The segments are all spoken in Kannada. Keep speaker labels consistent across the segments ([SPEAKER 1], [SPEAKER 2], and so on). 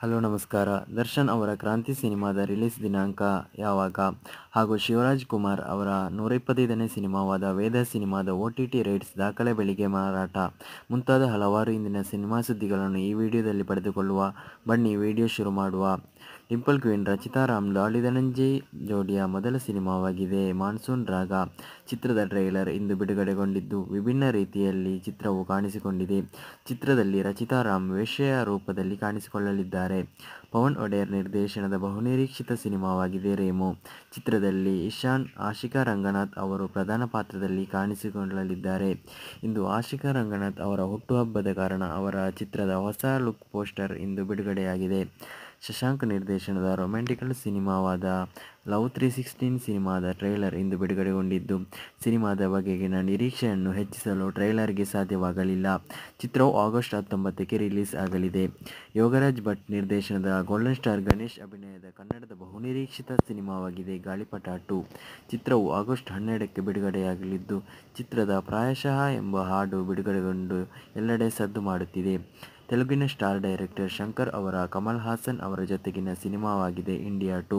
[SPEAKER 1] ಹಲೋ ನಮಸ್ಕಾರ ದರ್ಶನ್ ಅವರ ಕ್ರಾಂತಿ ಸಿನಿಮಾದ ರಿಲೀಸ್ ದಿನಾಂಕ ಯಾವಾಗ ಹಾಗೂ ಶಿವರಾಜ್ ಕುಮಾರ್ ಅವರ ನೂರ ಇಪ್ಪತ್ತೈದನೇ ಸಿನಿಮಾವಾದ ವೇದ ಸಿನಿಮಾದ ಒ ಟಿ ಟಿ ರೈಟ್ಸ್ ದಾಖಲೆ ಬೆಳಿಗ್ಗೆ ಮಾರಾಟ ಮುಂತಾದ ಹಲವಾರು ಇಂದಿನ ಸಿನಿಮಾ ಸುದ್ದಿಗಳನ್ನು ಈ ವಿಡಿಯೋದಲ್ಲಿ ಪಡೆದುಕೊಳ್ಳುವ ಬನ್ನಿ ವಿಡಿಯೋ ಶುರು ಮಾಡುವ ಡಿಂಪಲ್ ಕ್ವೀನ್ ರಚಿತಾ ರಾಮ್ ಲಾಲಿ ಧನಂಜಯ್ ಜೋಡಿಯ ಮೊದಲ ಸಿನಿಮಾವಾಗಿದೆ ಮಾನ್ಸೂನ್ ರಾಗ ಚಿತ್ರದ ಟ್ರೈಲರ್ ಇಂದು ಬಿಡುಗಡೆಗೊಂಡಿದ್ದು ವಿಭಿನ್ನ ರೀತಿಯಲ್ಲಿ ಚಿತ್ರವು ಕಾಣಿಸಿಕೊಂಡಿದೆ ಚಿತ್ರದಲ್ಲಿ ರಚಿತಾ ರಾಮ್ ವೇಷ್ಯ ರೂಪದಲ್ಲಿ ಕಾಣಿಸಿಕೊಳ್ಳಲಿದ್ದಾರೆ ಪವನ್ ಒಡೆಯರ್ ನಿರ್ದೇಶನದ ಬಹುನಿರೀಕ್ಷಿತ ಸಿನಿಮಾವಾಗಿದೆ ರೇಮು ಚಿತ್ರದಲ್ಲಿ ಇಶಾನ್ ಆಶಿಕಾ ರಂಗನಾಥ್ ಅವರು ಪ್ರಧಾನ ಪಾತ್ರದಲ್ಲಿ ಕಾಣಿಸಿಕೊಳ್ಳಲಿದ್ದಾರೆ ಇಂದು ಆಶಿಕಾ ರಂಗನಾಥ್ ಅವರ ಹುಟ್ಟುಹಬ್ಬದ ಕಾರಣ ಅವರ ಚಿತ್ರದ ಹೊಸ ಲುಕ್ ಪೋಸ್ಟರ್ ಇಂದು ಬಿಡುಗಡೆಯಾಗಿದೆ ಶಶಾಂಕ್ ನಿರ್ದೇಶನದ ರೊಮ್ಯಾಂಟಿಕಲ್ ಸಿನಿಮಾವಾದ ಲವ್ ತ್ರೀ ಸಿಕ್ಸ್ಟೀನ್ ಸಿನಿಮಾದ ಟ್ರೈಲರ್ ಇಂದು ಬಿಡುಗಡೆಗೊಂಡಿದ್ದು ಸಿನಿಮಾದ ಬಗೆಗಿನ ನಿರೀಕ್ಷೆಯನ್ನು ಹೆಚ್ಚಿಸಲು ಟ್ರೈಲರ್ಗೆ ಸಾಧ್ಯವಾಗಲಿಲ್ಲ ಚಿತ್ರವು ಆಗಸ್ಟ್ ಹತ್ತೊಂಬತ್ತಕ್ಕೆ ರಿಲೀಸ್ ಆಗಲಿದೆ ಯೋಗರಾಜ್ ಭಟ್ ನಿರ್ದೇಶನದ ಗೋಲ್ಡನ್ ಸ್ಟಾರ್ ಗಣೇಶ್ ಅಭಿನಯದ ಕನ್ನಡದ ಬಹುನಿರೀಕ್ಷಿತ ಸಿನಿಮಾವಾಗಿದೆ ಗಾಳಿಪಟ ಟು ಚಿತ್ರವು ಆಗಸ್ಟ್ ಹನ್ನೆರಡಕ್ಕೆ ಬಿಡುಗಡೆಯಾಗಲಿದ್ದು ಚಿತ್ರದ ಪ್ರಾಯಶಃ ಎಂಬ ಹಾಡು ಬಿಡುಗಡೆಗೊಂಡು ಎಲ್ಲೆಡೆ ಸದ್ದು ಮಾಡುತ್ತಿದೆ ತೆಲುಗಿನ ಸ್ಟಾರ್ ಡೈರೆಕ್ಟರ್ ಶಂಕರ್ ಅವರ ಕಮಲ್ ಹಾಸನ್ ಅವರ ಜೊತೆಗಿನ ಸಿನಿಮಾವಾಗಿದೆ ಇಂಡಿಯಾ ಟೂ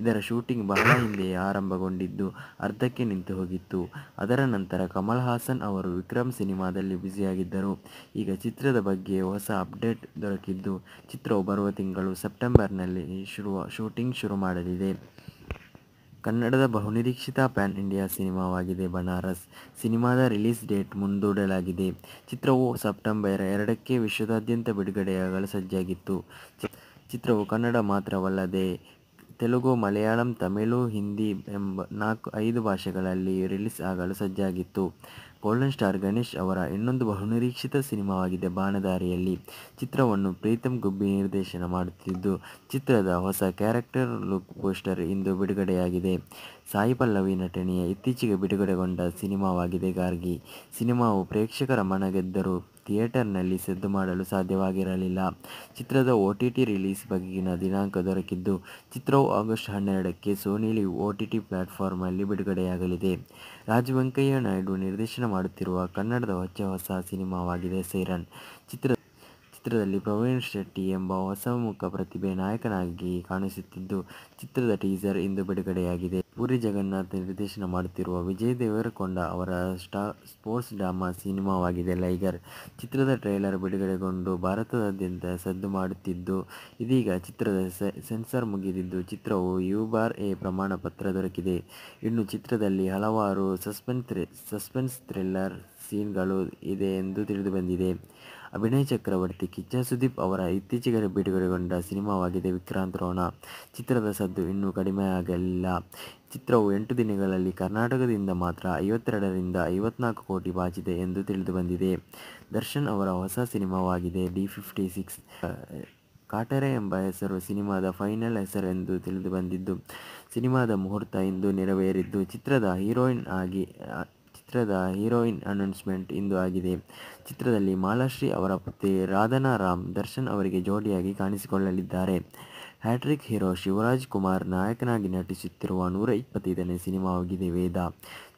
[SPEAKER 1] ಇದರ ಶೂಟಿಂಗ್ ಬಹಳ ಹಿಂದೆಯೇ ಆರಂಭಗೊಂಡಿದ್ದು ಅರ್ಧಕ್ಕೆ ನಿಂತು ಹೋಗಿತ್ತು ಅದರ ನಂತರ ಕಮಲ್ ಹಾಸನ್ ಅವರು ವಿಕ್ರಮ್ ಸಿನಿಮಾದಲ್ಲಿ ಬ್ಯುಸಿಯಾಗಿದ್ದರು ಈಗ ಚಿತ್ರದ ಬಗ್ಗೆ ಹೊಸ ಅಪ್ಡೇಟ್ ದೊರಕಿದ್ದು ಚಿತ್ರವು ಬರುವ ತಿಂಗಳು ಸೆಪ್ಟೆಂಬರ್ನಲ್ಲಿ ಶುರುವ ಶೂಟಿಂಗ್ ಶುರು ಮಾಡಲಿದೆ ಕನ್ನಡದ ಬಹುನಿರೀಕ್ಷಿತ ಪ್ಯಾನ್ ಇಂಡಿಯಾ ಸಿನಿಮಾವಾಗಿದೆ ಬನಾರಸ್ ಸಿನಿಮಾದ ರಿಲೀಸ್ ಡೇಟ್ ಮುಂದೂಡಲಾಗಿದೆ ಚಿತ್ರವು ಸೆಪ್ಟೆಂಬರ್ ಎರಡಕ್ಕೆ ವಿಶ್ವದಾದ್ಯಂತ ಬಿಡುಗಡೆಯಾಗಲು ಸಜ್ಜಾಗಿತ್ತು ಚಿತ್ರವು ಕನ್ನಡ ಮಾತ್ರವಲ್ಲದೆ ತೆಲುಗು ಮಲಯಾಳಂ ತಮಿಳು ಹಿಂದಿ ಎಂಬ ನಾಲ್ಕು ಐದು ಭಾಷೆಗಳಲ್ಲಿ ರಿಲೀಸ್ ಆಗಲು ಸಜ್ಜಾಗಿತ್ತು ಗೋಲ್ಡನ್ ಸ್ಟಾರ್ ಗಣೇಶ್ ಅವರ ಇನ್ನೊಂದು ಬಹುನಿರೀಕ್ಷಿತ ಸಿನಿಮಾವಾಗಿದೆ ಬಾಣದಾರಿಯಲ್ಲಿ ಚಿತ್ರವನ್ನು ಪ್ರೀತಮ್ ಗುಬ್ಬಿ ನಿರ್ದೇಶನ ಮಾಡುತ್ತಿದ್ದು ಚಿತ್ರದ ಹೊಸ ಕ್ಯಾರೆಕ್ಟರ್ ಲುಕ್ ಪೋಸ್ಟರ್ ಇಂದು ಬಿಡುಗಡೆಯಾಗಿದೆ ಸಾಯಿ ಪಲ್ಲವಿ ನಟನೆಯ ಇತ್ತೀಚೆಗೆ ಬಿಡುಗಡೆಗೊಂಡ ಸಿನಿಮಾವಾಗಿದೆ ಗಾರ್ಗಿ ಸಿನಿಮಾವು ಪ್ರೇಕ್ಷಕರ ಮನ ಮನಗೆದ್ದರೂ ಥಿಯೇಟರ್ನಲ್ಲಿ ಸದ್ದು ಮಾಡಲು ಸಾಧ್ಯವಾಗಿರಲಿಲ್ಲ ಚಿತ್ರದ ಒ ಟಿ ಟಿ ರಿಲೀಸ್ ಬಗೆಗಿನ ದಿನಾಂಕ ದೊರಕಿದ್ದು ಚಿತ್ರವು ಆಗಸ್ಟ್ ಹನ್ನೆರಡಕ್ಕೆ ಸೋನಿಲಿ ಒ ಟಿ ಟಿ ಬಿಡುಗಡೆಯಾಗಲಿದೆ ರಾಜ ವೆಂಕಯ್ಯ ನಾಯ್ಡು ನಿರ್ದೇಶನ ಮಾಡುತ್ತಿರುವ ಕನ್ನಡದ ಹೊಚ್ಚ ಹೊಸ ಸಿನಿಮಾವಾಗಿದೆ ಸೈರನ್ ಚಿತ್ರ ಚಿತ್ರದಲ್ಲಿ ಪ್ರವೀಣ್ ಶೆಟ್ಟಿ ಎಂಬ ಹೊಸಮುಖ ಪ್ರತಿಭೆ ನಾಯಕನಾಗಿ ಕಾಣಿಸುತ್ತಿದ್ದು ಚಿತ್ರದ ಟೀಸರ್ ಇಂದು ಬಿಡುಗಡೆಯಾಗಿದೆ ಪುರಿ ಜಗನ್ನಾಥ್ ನಿರ್ದೇಶನ ಮಾಡುತ್ತಿರುವ ವಿಜಯ್ ದೇವರಕೊಂಡ ಅವರ ಸ್ಟಾ ಸ್ಪೋರ್ಟ್ಸ್ ಡ್ರಾಮಾ ಸಿನಿಮಾವಾಗಿದೆ ಲೈಗರ್ ಚಿತ್ರದ ಟ್ರೈಲರ್ ಬಿಡುಗಡೆಗೊಂಡು ಭಾರತದಾದ್ಯಂತ ಸದ್ದು ಮಾಡುತ್ತಿದ್ದು ಇದೀಗ ಚಿತ್ರದ ಸೆನ್ಸಾರ್ ಮುಗಿದಿದ್ದು ಚಿತ್ರವು ಯು ಬಾರ್ ಎ ಪ್ರಮಾಣ ಪತ್ರ ದೊರಕಿದೆ ಇನ್ನು ಚಿತ್ರದಲ್ಲಿ ಹಲವಾರು ಸಸ್ಪೆನ್ಸ್ ಸಸ್ಪೆನ್ಸ್ ಥ್ರಿಲ್ಲರ್ ಸೀನ್ಗಳು ಇದೆ ಎಂದು ತಿಳಿದುಬಂದಿದೆ ಅಭಿನಯ್ ಚಕ್ರವರ್ತಿ ಕಿಚ್ಚ ಸುದೀಪ್ ಅವರ ಇತ್ತೀಚೆಗೆ ಬಿಡುಗಡೆಗೊಂಡ ಸಿನಿಮಾವಾಗಿದೆ ವಿಕ್ರಾಂತ್ ರೋಣ ಚಿತ್ರದ ಸದ್ದು ಇನ್ನೂ ಕಡಿಮೆಯಾಗಲಿಲ್ಲ ಚಿತ್ರವು ಎಂಟು ದಿನಗಳಲ್ಲಿ ಕರ್ನಾಟಕದಿಂದ ಮಾತ್ರ ಐವತ್ತೆರಡರಿಂದ ಐವತ್ನಾಲ್ಕು ಕೋಟಿ ಬಾಚಿದೆ ಎಂದು ತಿಳಿದು ಬಂದಿದೆ ದರ್ಶನ್ ಅವರ ಹೊಸ ಸಿನಿಮಾವಾಗಿದೆ ಡಿ ಫಿಫ್ಟಿ ಸಿಕ್ಸ್ ಕಾಟರೆ ಎಂಬ ಹೆಸರು ಸಿನಿಮಾದ ಫೈನಲ್ ಹೆಸರು ಎಂದು ತಿಳಿದು ಬಂದಿದ್ದು ಸಿನಿಮಾದ ಮುಹೂರ್ತ ಇಂದು ನೆರವೇರಿದ್ದು ಚಿತ್ರದ ಹೀರೋಯಿನ್ ಆಗಿ ಚಿತ್ರದ ಹೀರೋಯಿನ್ ಅನೌನ್ಸ್ಮೆಂಟ್ ಇಂದು ಆಗಿದೆ ಚಿತ್ರದಲ್ಲಿ ಮಾಲಾಶ್ರೀ ಅವರ ಪುತ್ರಿ ರಾಧನಾ ರಾಮ್ ದರ್ಶನ್ ಅವರಿಗೆ ಜೋಡಿಯಾಗಿ ಕಾಣಿಸಿಕೊಳ್ಳಲಿದ್ದಾರೆ ಹ್ಯಾಟ್ರಿಕ್ ಹೀರೋ ಶಿವರಾಜ್ ಕುಮಾರ್ ನಾಯಕನಾಗಿ ನಟಿಸುತ್ತಿರುವ ನೂರ ಇಪ್ಪತ್ತೈದನೇ ಸಿನಿಮಾವಾಗಿದೆ ವೇದ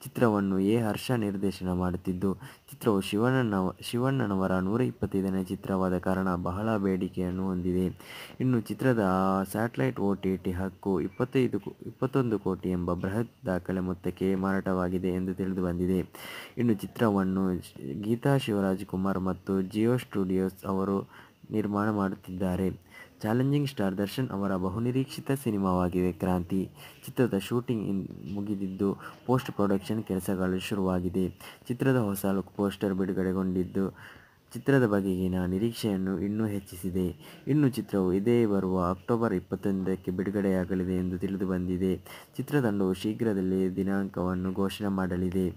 [SPEAKER 1] ಚಿತ್ರವನ್ನು ಎ ಹರ್ಷ ನಿರ್ದೇಶನ ಮಾಡುತ್ತಿದ್ದು ಚಿತ್ರವು ಶಿವಣ್ಣನ ಶಿವಣ್ಣನವರ ನೂರ ಇಪ್ಪತ್ತೈದನೇ ಚಿತ್ರವಾದ ಕಾರಣ ಬಹಳ ಬೇಡಿಕೆಯನ್ನು ಹೊಂದಿದೆ ಇನ್ನು ಚಿತ್ರದ ಸ್ಯಾಟಲೈಟ್ ಒ ಟಿ ಟಿ ಹಕ್ಕು ಇಪ್ಪತ್ತೈದು ಇಪ್ಪತ್ತೊಂದು ಕೋಟಿ ಎಂಬ ಬೃಹತ್ ದಾಖಲೆ ಮೊತ್ತಕ್ಕೆ ಮಾರಾಟವಾಗಿದೆ ಎಂದು ತಿಳಿದು ಬಂದಿದೆ ಇನ್ನು ಚಿತ್ರವನ್ನು ಗೀತಾ ಶಿವರಾಜ್ ಕುಮಾರ್ ಮತ್ತು ಜಿಯೋ ಸ್ಟುಡಿಯೋಸ್ ಅವರು ನಿರ್ಮಾಣ ಮಾಡುತ್ತಿದ್ದಾರೆ ಚಾಲೆಂಜಿಂಗ್ ಸ್ಟಾರ್ ದರ್ಶನ್ ಅವರ ಬಹುನಿರೀಕ್ಷಿತ ಸಿನಿಮಾವಾಗಿದೆ ಕ್ರಾಂತಿ ಚಿತ್ರದ ಶೂಟಿಂಗ್ ಮುಗಿದಿದ್ದು ಪೋಸ್ಟ್ ಪ್ರೊಡಕ್ಷನ್ ಕೆಲಸಗಳು ಶುರುವಾಗಿದೆ ಚಿತ್ರದ ಹೊಸ ಲುಕ್ ಪೋಸ್ಟರ್ ಬಿಡುಗಡೆಗೊಂಡಿದ್ದು ಚಿತ್ರದ ಬಗೆಗಿನ ನಿರೀಕ್ಷೆಯನ್ನು ಇನ್ನೂ ಹೆಚ್ಚಿಸಿದೆ ಇನ್ನು ಚಿತ್ರವು ಇದೇ ಬರುವ ಅಕ್ಟೋಬರ್ ಇಪ್ಪತ್ತೊಂದಕ್ಕೆ ಬಿಡುಗಡೆಯಾಗಲಿದೆ ಎಂದು ತಿಳಿದುಬಂದಿದೆ ಚಿತ್ರತಂಡವು ಶೀಘ್ರದಲ್ಲೇ ದಿನಾಂಕವನ್ನು ಘೋಷಣೆ ಮಾಡಲಿದೆ